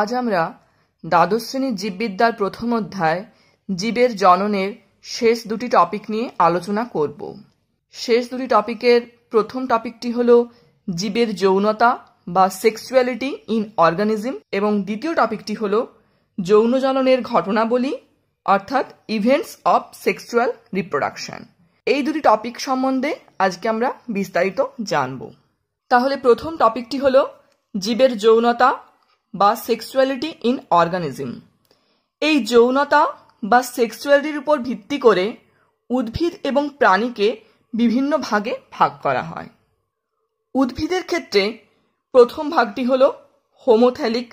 আজ আমরা দ্বাদশ শ্রেণীর জীববিদ্যার প্রথম অধ্যায় জীবের জননের শেষ দুটি টপিক নিয়ে আলোচনা করব শেষ দুটি টপিকের প্রথম টপিকটি হল জীবের যৌনতা বা সেক্সুয়ালিটি ইন অর্গানিজম এবং দ্বিতীয় টপিকটি হল যৌন জননের ঘটনাবলী অর্থাৎ ইভেন্টস অফ সেক্সুয়াল রিপ্রোডাকশন এই দুটি টপিক সম্বন্ধে আজকে আমরা বিস্তারিত জানব তাহলে প্রথম টপিকটি হল জীবের যৌনতা বা সেক্সুয়ালিটি ইন অর্গানিজম এই যৌনতা বা সেক্সুয়ালিটির উপর ভিত্তি করে উদ্ভিদ এবং প্রাণীকে বিভিন্ন ভাগে ভাগ করা হয় উদ্ভিদের ক্ষেত্রে প্রথম ভাগটি হল হোমোথ্যালিক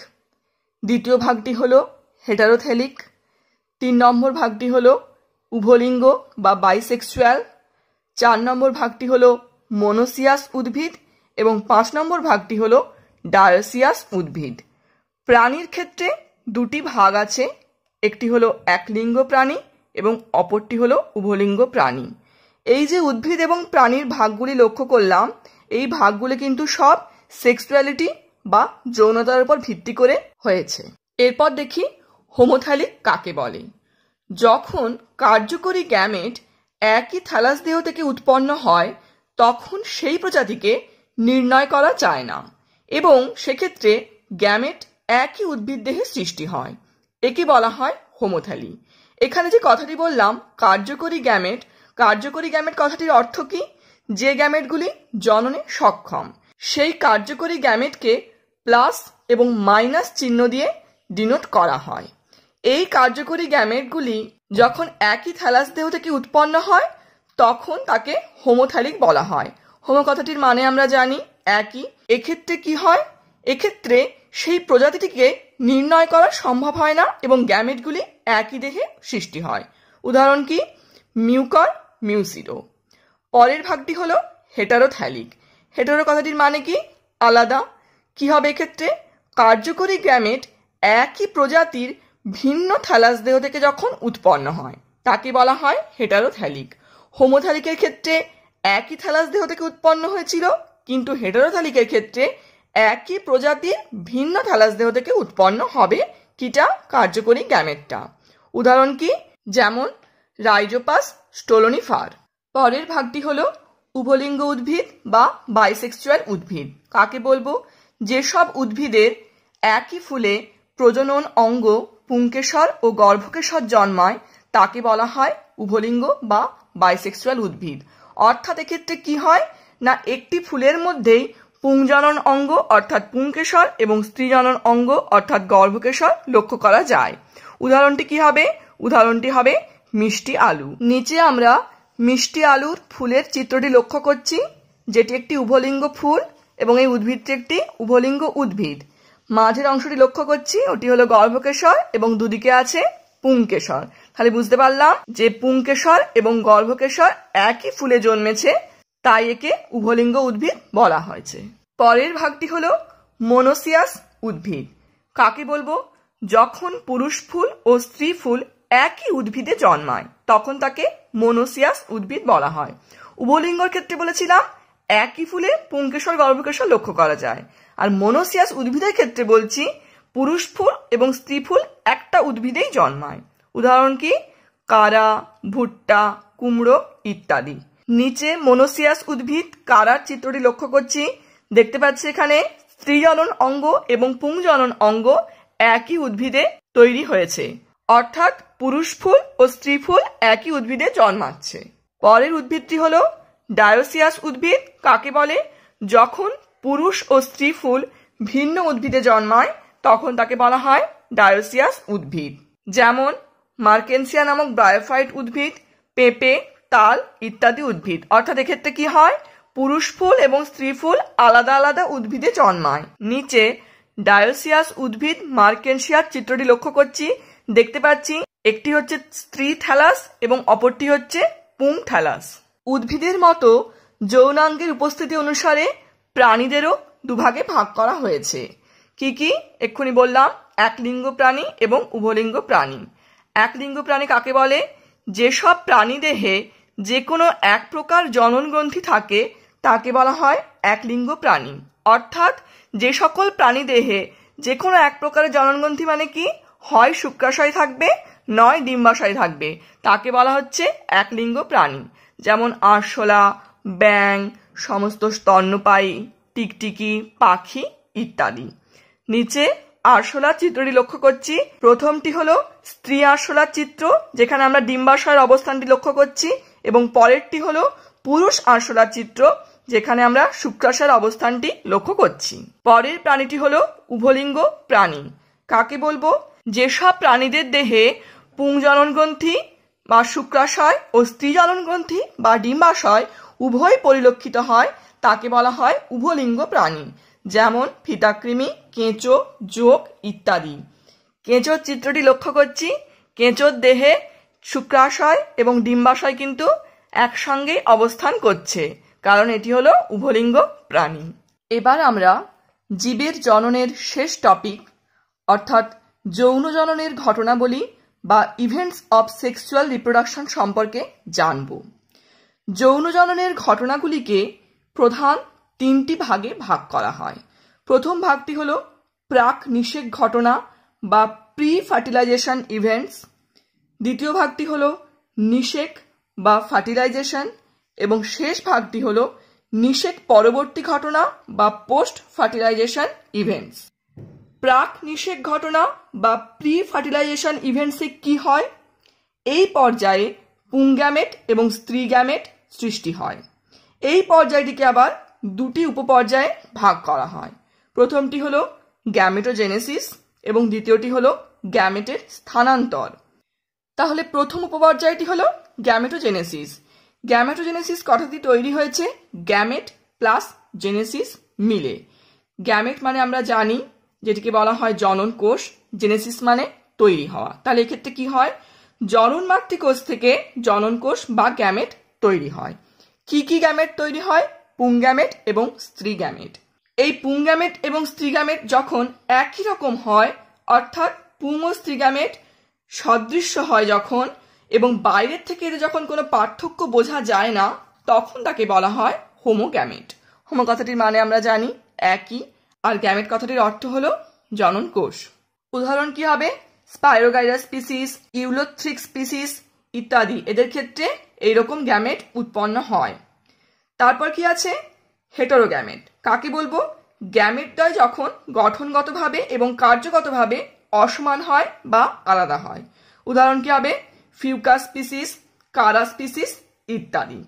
দ্বিতীয় ভাগটি হল হেটারোথ্যালিক তিন নম্বর ভাগটি হল উভলিঙ্গ বা বাইসেক্সুয়াল চার নম্বর ভাগটি হল মনোসিয়াস উদ্ভিদ এবং পাঁচ নম্বর ভাগটি হল ডায়োসিয়াস উদ্ভিদ প্রাণীর ক্ষেত্রে দুটি ভাগ আছে একটি হলো একলিঙ্গ প্রাণী এবং অপরটি হলো উভলিঙ্গ প্রাণী এই যে উদ্ভিদ এবং প্রাণীর ভাগগুলি লক্ষ্য করলাম এই ভাগগুলি কিন্তু সব সেক্সুয়ালিটি বা যৌনতার উপর ভিত্তি করে হয়েছে এরপর দেখি হোমোথ্যালি কাকে বলে যখন কার্যকরী গ্যামেট একই থ্যালাস দেহ থেকে উৎপন্ন হয় তখন সেই প্রজাতিকে নির্ণয় করা যায় না এবং সেক্ষেত্রে গ্যামেট একই উদ্ভিদ দেহে সৃষ্টি হয় একে বলা হয় হোমোথ্যালি এখানে যে কথাটি বললাম কার্যকরী গ্যামেট কার্যকরী গ্যামেট কথাটির অর্থ কি যে গ্যামেটগুলি জননে সক্ষম সেই কার্যকরী গ্যামেটকে প্লাস এবং মাইনাস চিহ্ন দিয়ে ডিনোট করা হয় এই কার্যকরী গ্যামেটগুলি যখন একই থ্যালাস দেহ থেকে উৎপন্ন হয় তখন তাকে হোমোথ্যালিক বলা হয় হোমো কথাটির মানে আমরা জানি একই এক্ষেত্রে কি হয় এক্ষেত্রে সেই প্রজাতিটিকে নির্ণয় করা সম্ভব হয় না এবং গ্যামেটগুলি একই দেহে সৃষ্টি হয় উদাহরণ কি মিউকর মিউসিডো পরের ভাগটি হলো হেটারোথ্যালিক হেটারো কথাটির মানে কি আলাদা কি হবে এক্ষেত্রে কার্যকরী গ্যামেট একই প্রজাতির ভিন্ন থ্যালাস দেহ থেকে যখন উৎপন্ন হয় তাকে বলা হয় হেটারোথ্যালিক হোমোথ্যালিকের ক্ষেত্রে একই থ্যালাস দেহ থেকে উৎপন্ন হয়েছিল কিন্তু হেটারোথ্যালিকের ক্ষেত্রে একই প্রজাতির ভিন্ন থ্যালাস দেহ থেকে উৎপন্ন হবে কিটা কার্যকরী গ্যামেটটা উদাহরণ কি যেমন রাইজোপাস স্টোলোনিফার পরের ভাগটি হল উভলিঙ্গ উদ্ভিদ বা বাইসেক্সুয়াল উদ্ভিদ কাকে বলবো যেসব উদ্ভিদের একই ফুলে প্রজনন অঙ্গ পুঙ্কেশ্বর ও গর্ভকেশ্বর জন্মায় তাকে বলা হয় উভলিঙ্গ বা বাইসেক্সুয়াল উদ্ভিদ অর্থাৎ এক্ষেত্রে কি হয় না একটি ফুলের মধ্যেই পুংজনন অঙ্গ অর্থাৎ পুংকেশর এবং স্ত্রীজনন অঙ্গ অর্থাৎ গর্ভকেশর লক্ষ্য করা যায় উদাহরণটি কি হবে উদাহরণটি হবে মিষ্টি আলু নিচে আমরা মিষ্টি আলুর ফুলের চিত্রটি লক্ষ্য করছি যেটি একটি উভলিঙ্গ ফুল এবং এই উদ্ভিদটি একটি উভলিঙ্গ উদ্ভিদ মাঝের অংশটি লক্ষ্য করছি ওটি হলো গর্ভকেশর এবং দুদিকে আছে পুংকেশর তাহলে বুঝতে পারলাম যে পুংকেশর এবং গর্ভকেশর একই ফুলে জন্মেছে তাই একে উভলিঙ্গ উদ্ভিদ বলা হয়েছে পরের ভাগটি হল মনোসিয়াস উদ্ভিদ কাকে বলবো যখন পুরুষ ফুল ও স্ত্রী ফুল একই উদ্ভিদে জন্মায় তখন তাকে মনোসিয়াস উদ্ভিদ বলা হয় উভলিঙ্গর ক্ষেত্রে বলেছিলাম একই ফুলে পুঙ্কেশ্বর গর্ভকেশ্বর লক্ষ্য করা যায় আর মনোসিয়াস উদ্ভিদের ক্ষেত্রে বলছি পুরুষ ফুল এবং স্ত্রী ফুল একটা উদ্ভিদেই জন্মায় উদাহরণ কি কারা ভুট্টা কুমড়ো ইত্যাদি নিচে মনোসিয়াস উদ্ভিদ কারার চিত্রটি লক্ষ্য করছি দেখতে পাচ্ছি এখানে স্ত্রীজনন অঙ্গ এবং পুংজনন অঙ্গ একই উদ্ভিদে তৈরি হয়েছে অর্থাৎ পুরুষ ফুল ও স্ত্রী ফুল একই উদ্ভিদে জন্মাচ্ছে পরের উদ্ভিদটি হল ডায়োসিয়াস উদ্ভিদ কাকে বলে যখন পুরুষ ও স্ত্রী ফুল ভিন্ন উদ্ভিদে জন্মায় তখন তাকে বলা হয় ডায়োসিয়াস উদ্ভিদ যেমন মার্কেন্সিয়া নামক ব্রায়োফাইট উদ্ভিদ পেঁপে তাল ইত্যাদি উদ্ভিদ অর্থাৎ এক্ষেত্রে কি হয় পুরুষ ফুল এবং স্ত্রী ফুল আলাদা আলাদা উদ্ভিদে জন্মায় নিচে ডায়োসিয়াস উদ্ভিদ মার্কেনশিয়ার চিত্রটি লক্ষ্য করছি দেখতে পাচ্ছি একটি হচ্ছে স্ত্রী থ্যালাস এবং অপরটি হচ্ছে পুং থ্যালাস উদ্ভিদের মতো যৌনাঙ্গের উপস্থিতি অনুসারে প্রাণীদেরও দুভাগে ভাগ করা হয়েছে কি কি এক্ষুনি বললাম একলিঙ্গ প্রাণী এবং উভলিঙ্গ প্রাণী একলিঙ্গ প্রাণী কাকে বলে যেসব প্রাণী দেহে যে কোনো এক প্রকার জননগ্রন্থি থাকে তাকে বলা হয় একলিঙ্গ প্রাণী অর্থাৎ যে সকল প্রাণী দেহে যে কোনো এক প্রকারের জননগ্রন্থি মানে কি হয় শুক্রাশয় থাকবে নয় ডিম্বাশয় থাকবে তাকে বলা হচ্ছে একলিঙ্গ প্রাণী যেমন আরশোলা ব্যাং সমস্ত স্তন্যপায়ী টিকটিকি পাখি ইত্যাদি নিচে আরশোলার চিত্রটি লক্ষ্য করছি প্রথমটি হলো স্ত্রী আরশোলার চিত্র যেখানে আমরা ডিম্বাশয়ের অবস্থানটি লক্ষ্য করছি এবং পরেরটি হল পুরুষ আরশোলার চিত্র যেখানে আমরা শুক্রাশার অবস্থানটি লক্ষ্য করছি পরের প্রাণীটি হলো উভলিঙ্গ প্রাণী কাকে বলবো যেসব প্রাণীদের দেহে গ্রন্থি বা শুক্রাশয় ও গ্রন্থি বা ডিম্বাশয় উভয় পরিলক্ষিত হয় তাকে বলা হয় উভলিঙ্গ প্রাণী যেমন ফিতাকৃমি কেঁচো যোগ ইত্যাদি কেঁচোর চিত্রটি লক্ষ্য করছি কেঁচোর দেহে শুক্রাশয় এবং ডিম্বাশয় কিন্তু একসঙ্গেই অবস্থান করছে কারণ এটি হলো উভলিঙ্গ প্রাণী এবার আমরা জীবের জননের শেষ টপিক অর্থাৎ যৌন জননের ঘটনাবলী বা ইভেন্টস অব সেক্সুয়াল রিপ্রোডাকশন সম্পর্কে জানব যৌন জননের ঘটনাগুলিকে প্রধান তিনটি ভাগে ভাগ করা হয় প্রথম ভাগটি হল প্রাক নিষেক ঘটনা বা প্রি ফার্টিলাইজেশন ইভেন্টস দ্বিতীয় ভাগটি হলো নিষেক বা ফার্টিলাইজেশন এবং শেষ ভাগটি হল নিষেক পরবর্তী ঘটনা বা পোস্ট ফার্টিলাইজেশন ইভেন্টস প্রাক নিষেক ঘটনা বা প্রি ফার্টিলাইজেশন ইভেন্টসে কি হয় এই পর্যায়ে পুং গ্যামেট এবং স্ত্রী গ্যামেট সৃষ্টি হয় এই পর্যায়টিকে আবার দুটি উপপর্যায়ে ভাগ করা হয় প্রথমটি হলো গ্যামেটোজেনেসিস এবং দ্বিতীয়টি হলো গ্যামেটের স্থানান্তর তাহলে প্রথম উপপর্যায়টি হল গ্যামেটোজেনেসিস গ্যামেটোজেনেসিস কথাটি তৈরি হয়েছে গ্যামেট প্লাস জেনেসিস মিলে গ্যামেট মানে আমরা জানি যেটিকে বলা হয় জনন কোষ জেনেসিস মানে তৈরি হওয়া তাহলে এক্ষেত্রে কি হয় জনন মাতৃকোষ থেকে জনন কোষ বা গ্যামেট তৈরি হয় কি কি গ্যামেট তৈরি হয় পুংগ্যামেট এবং স্ত্রী গ্যামেট এই পুংগ্যামেট এবং স্ত্রী গ্যামেট যখন একই রকম হয় অর্থাৎ পুং ও স্ত্রী গ্যামেট সদৃশ্য হয় যখন এবং বাইরের থেকে এদের যখন কোনো পার্থক্য বোঝা যায় না তখন তাকে বলা হয় হোমো গ্যামেট হোমো কথাটির মানে আমরা জানি একই আর গ্যামেট কথাটির অর্থ হল জনন কোষ উদাহরণ কি হবে স্পাইরোগাইরাস স্পিসিস ইউলোথ্রিক স্পিসিস ইত্যাদি এদের ক্ষেত্রে এইরকম গ্যামেট উৎপন্ন হয় তারপর কি আছে হেটারো গ্যামেট কাকে বলবো গ্যামেটদ্বয় যখন গঠনগতভাবে এবং কার্যগতভাবে অসমান হয় বা আলাদা হয় উদাহরণ কি হবে ফিউকা স্পিসিস কারা স্পিসিস ইত্যাদি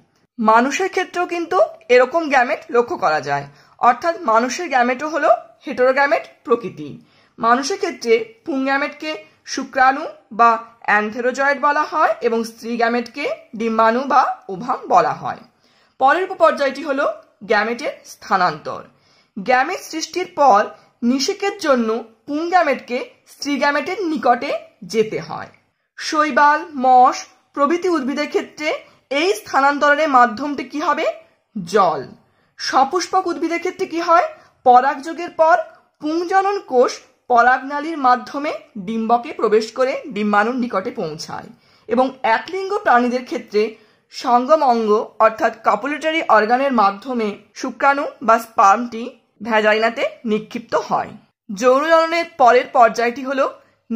মানুষের ক্ষেত্রেও কিন্তু এরকম গ্যামেট লক্ষ্য করা যায় অর্থাৎ মানুষের গ্যামেটও হলো হেটেরোগ্যামেট প্রকৃতি মানুষের ক্ষেত্রে পুং গ্যামেটকে শুক্রাণু বা অ্যান্থেরোজয়েড বলা হয় এবং স্ত্রী গ্যামেটকে ডিম্বাণু বা উভাম বলা হয় পরের উপপর্যায়টি হলো গ্যামেটের স্থানান্তর গ্যামেট সৃষ্টির পর নিষেকের জন্য পুংগ্যামেটকে স্ত্রীগ্যামেটের নিকটে যেতে হয় শৈবাল মশ প্রভৃতি উদ্ভিদের ক্ষেত্রে এই স্থানান্তরের মাধ্যমটি কি হবে জল সপুষ্পক উদ্ভিদের ক্ষেত্রে কি হয় পরাগযোগের পর পুংজনন কোষ পরাগনালীর মাধ্যমে ডিম্বকে প্রবেশ করে ডিম্বাণুর নিকটে পৌঁছায় এবং একলিঙ্গ প্রাণীদের ক্ষেত্রে সঙ্গম অঙ্গ অর্থাৎ কপুলেটারি অর্গানের মাধ্যমে শুক্রাণু বা স্পার্মটি ভ্যাজাইনাতে নিক্ষিপ্ত হয় যৌনজননের পরের পর্যায়টি হল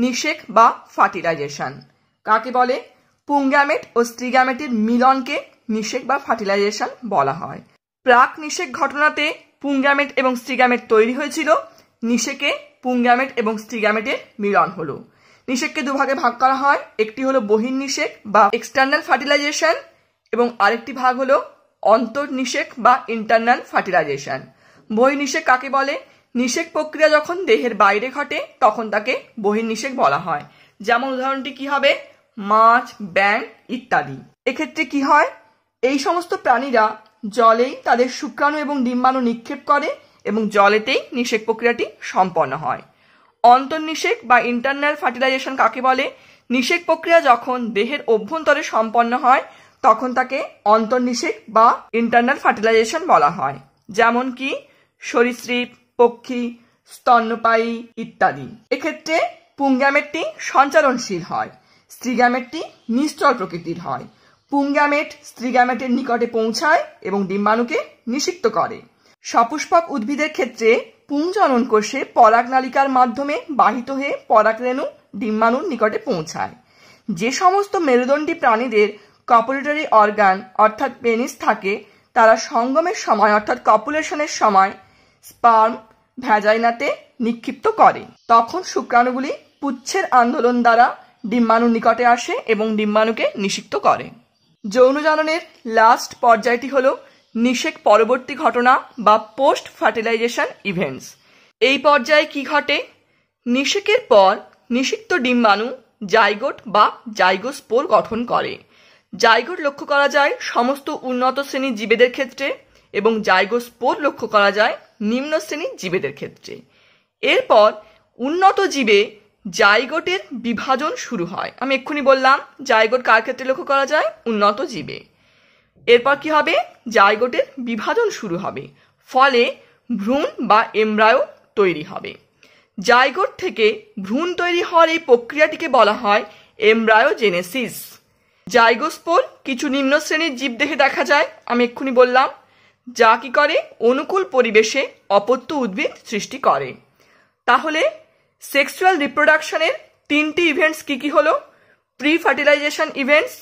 নিষেক বা ফার্টিলাইজেশন কাকে বলে পুংগ্যামেট ও স্ত্রীগ্যামেটের মিলনকে নিষেক বা ফার্টিলাইজেশন বলা হয় প্রাক নিষেক ঘটনাতে পুংগ্যামেট এবং স্ত্রীগ্যামেট তৈরি হয়েছিল নিষেকে পুংগ্যামেট এবং স্ত্রীগ্যামেটের মিলন হলো নিষেককে দুভাগে ভাগ করা হয় একটি হলো বহির্নিষেক বা এক্সটার্নাল ফার্টিলাইজেশন এবং আরেকটি ভাগ হলো অন্তর্নিষেক বা ইন্টারনাল ফার্টিলাইজেশন বহির্নিষেক কাকে বলে নিষেক প্রক্রিয়া যখন দেহের বাইরে ঘটে তখন তাকে বহির্নিষেক বলা হয় যেমন উদাহরণটি কি হবে মাছ ব্যাং ইত্যাদি এক্ষেত্রে কি হয় এই সমস্ত প্রাণীরা জলেই তাদের শুক্রাণু এবং ডিম্বাণু নিক্ষেপ করে এবং জলেতেই নিষেক প্রক্রিয়াটি সম্পন্ন হয় অন্তর্নিষেক বা ইন্টারনাল ফার্টিলাইজেশন কাকে বলে নিষেক প্রক্রিয়া যখন দেহের অভ্যন্তরে সম্পন্ন হয় তখন তাকে অন্তর্নিষেক বা ইন্টারনাল ফার্টিলাইজেশন বলা হয় যেমন কি সরীসৃপ পক্ষী স্তন্যপায়ী ইত্যাদি এক্ষেত্রে পুংগ্যামেটটি সঞ্চালনশীল হয় স্ত্রীগ্যামেটটি নিশ্চল প্রকৃতির হয় পুংগ্যামেট স্ত্রীগ্যামেটের নিকটে পৌঁছায় এবং ডিম্বাণুকে নিষিক্ত করে সপুষ্পক উদ্ভিদের ক্ষেত্রে পুংজনন কোষে পরাগনালিকার মাধ্যমে বাহিত হয়ে পরাগরেণু ডিম্বাণুর নিকটে পৌঁছায় যে সমস্ত মেরুদণ্ডী প্রাণীদের কপুলেটরি অর্গান অর্থাৎ পেনিস থাকে তারা সঙ্গমের সময় অর্থাৎ কপুলেশনের সময় স্পার্ম ভ্যাজাইনাতে নিক্ষিপ্ত করে তখন শুক্রাণুগুলি পুচ্ছের আন্দোলন দ্বারা ডিম্বাণুর নিকটে আসে এবং ডিম্বাণুকে নিষিক্ত করে যৌনজননের লাস্ট পর্যায়টি হল নিষেক পরবর্তী ঘটনা বা পোস্ট ফার্টিলাইজেশন ইভেন্টস এই পর্যায়ে কি ঘটে নিষেকের পর নিষিক্ত ডিম্বাণু জাইগোট বা জাইগোস্পোর গঠন করে জাইগোট লক্ষ্য করা যায় সমস্ত উন্নত শ্রেণীর জীবেদের ক্ষেত্রে এবং জাইগোস্পোর লক্ষ্য করা যায় নিম্ন শ্রেণীর জীবেদের ক্ষেত্রে এরপর উন্নত জীবে জাইগোটের বিভাজন শুরু হয় আমি এক্ষুনি বললাম জাইগোট কার ক্ষেত্রে লক্ষ্য করা যায় উন্নত জীবে এরপর কি হবে জাইগোটের বিভাজন শুরু হবে ফলে ভ্রূণ বা এমব্রায়ো তৈরি হবে জাইগোট থেকে ভ্রূণ তৈরি হওয়ার এই প্রক্রিয়াটিকে বলা হয় জেনেসিস জাইগোস্পোর কিছু নিম্ন শ্রেণীর জীব দেখে দেখা যায় আমি এক্ষুনি বললাম যা কি করে অনুকূল পরিবেশে অপত্য উদ্ভিদ সৃষ্টি করে তাহলে সেক্সুয়াল রিপ্রোডাকশনের তিনটি ইভেন্টস কি কি হলো প্রি ফার্টিলাইজেশন ইভেন্টস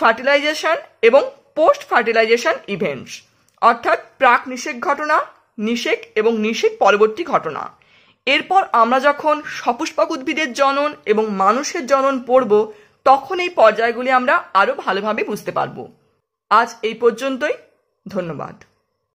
ফার্টিলাইজেশন এবং পোস্ট ফার্টিলাইজেশন ইভেন্টস অর্থাৎ প্রাক নিষেক ঘটনা নিষেক এবং নিষেক পরবর্তী ঘটনা এরপর আমরা যখন সপুষ্পক উদ্ভিদের জনন এবং মানুষের জনন পড়ব তখন এই পর্যায়গুলি আমরা আরও ভালোভাবে বুঝতে পারব আজ এই পর্যন্তই ধন্যবাদ